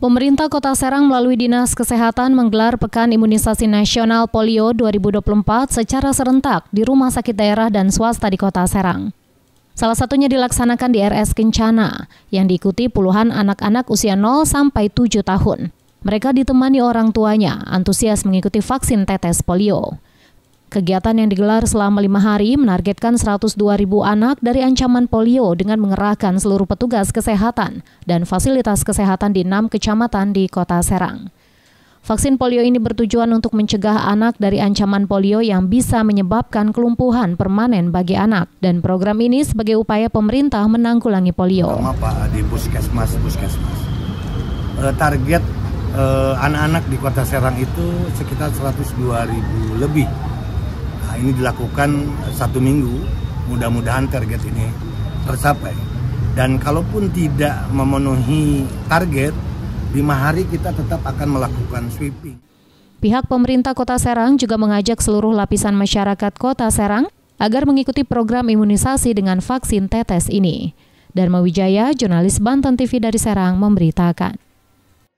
Pemerintah Kota Serang melalui Dinas Kesehatan menggelar Pekan Imunisasi Nasional Polio 2024 secara serentak di rumah sakit daerah dan swasta di Kota Serang. Salah satunya dilaksanakan di RS Kencana, yang diikuti puluhan anak-anak usia 0 sampai 7 tahun. Mereka ditemani orang tuanya, antusias mengikuti vaksin tetes polio. Kegiatan yang digelar selama lima hari menargetkan 102 ribu anak dari ancaman polio dengan mengerahkan seluruh petugas kesehatan dan fasilitas kesehatan di enam kecamatan di kota Serang. Vaksin polio ini bertujuan untuk mencegah anak dari ancaman polio yang bisa menyebabkan kelumpuhan permanen bagi anak. Dan program ini sebagai upaya pemerintah menanggulangi polio. Pertama di puskesmas, puskesmas. Eh, target eh, anak-anak eh, di kota Serang itu sekitar 102 ribu lebih ini dilakukan satu minggu, mudah-mudahan target ini tercapai. Dan kalaupun tidak memenuhi target, lima hari kita tetap akan melakukan sweeping. Pihak pemerintah Kota Serang juga mengajak seluruh lapisan masyarakat Kota Serang agar mengikuti program imunisasi dengan vaksin tetes ini. Dharma Wijaya, jurnalis Banten TV dari Serang, memberitakan.